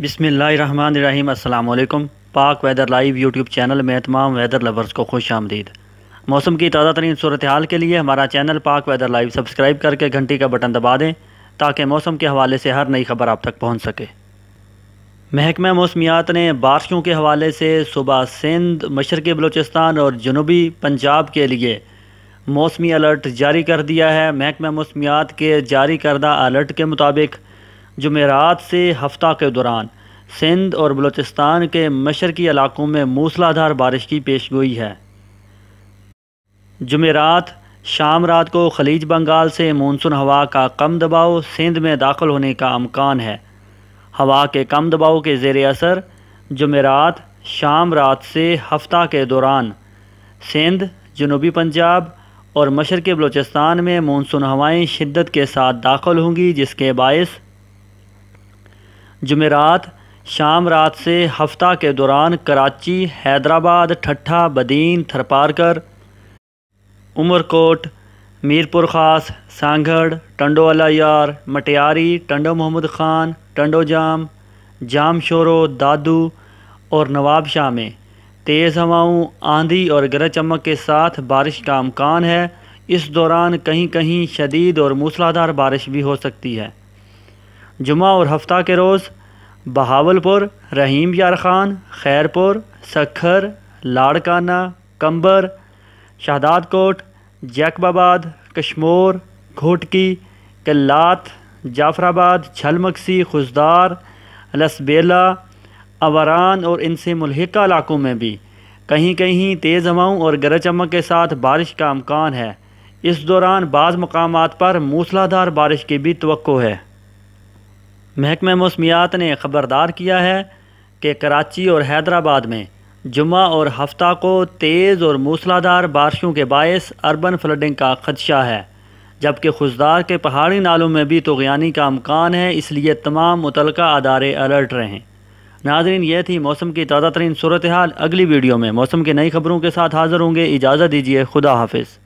बिसमीम अल्लाम पाक वेदर लाइव यूट्यूब चैनल में तमाम वेदर लवर्स को खुश आमदीद मौसम की ताज़ा तरीन सूरत हाल के लिए हमारा चैनल पाक वेदर लाइव सब्सक्राइब करके घंटी का बटन दबा दें ताकि मौसम के हवाले से हर नई खबर आप तक पहुँच सके महकमा मौसमियात ने बारिशों के हवाले से सुबह सिंध मशरक़ बलोचिस्तान और जनूबी पंजाब के लिए मौसमी अलर्ट जारी कर दिया है महकमा मौसमियात के जारी करदा अलर्ट के मुताबिक जमेरात से हफ्ता के दौरान सिंध और बलूचिस्तान के मशरकी इलाकों में मूसलाधार बारिश की पेश गोई है जमेरात शाम रात को खलीज बंगाल से मानसून हवा का कम दबाव सिंध में दाखिल होने का अमकान है हवा के कम दबाव के जेर असर जमेरात शाम रात से हफ्ता के दौरान सिंध जनूबी पंजाब और मशरक़ बलूचिस्तान में मानसून हवाएं शिद्दत के साथ दाखिल होंगी जिसके बायस जमेरात शाम रात से हफ्ता के दौरान कराची हैदराबाद ठट्ठा बदीन थरपारकर उमरकोट मीरपुर ख़ास सांगढ़ टंडो अलायार मटियारी टंडो मोहम्मद ख़ान टंडो जाम जाम शोरो दादू और नवाब शाह में तेज़ हवाओं आंधी और गरज चमक के साथ बारिश का अमकान है इस दौरान कहीं कहीं शदीद और मूसलाधार बारिश भी हो सकती है जुमा और हफ्ता के रोज़ बहावलपुर रहीम यार ख़ान खैरपुर सखर लाड़काना कंबर शहदाद कोट जैकबाबाद कश्मोर घोटकी कल्लात जाफराबाद छलमक्सी खुजदार लसबेला अवरान और इनसे मुलहक इलाकों में भी कहीं कहीं तेज़ हवाओं और गरज चमक के साथ बारिश का अमकान है इस दौरान बाज़ मकाम पर मूसलाधार बारिश की भी तो है महकमे मौसमियात ने ख़बरदार किया है कि कराची और हैदराबाद में जुमा और हफ्ता को तेज़ और मूसलाधार बारिशों के बायस अर्बन फ्लडिंग का खदशा है जबकि खुशदार के पहाड़ी नालों में भी तोगयानी का अमकान है इसलिए तमाम मुतल अदारे अलर्ट रहें नाजरीन यह थी मौसम की ताज़ा तरीन सूरत हाल अगली वीडियो में मौसम की नई खबरों के साथ हाज़िर होंगे इजाज़त दीजिए खुदा हाफिज़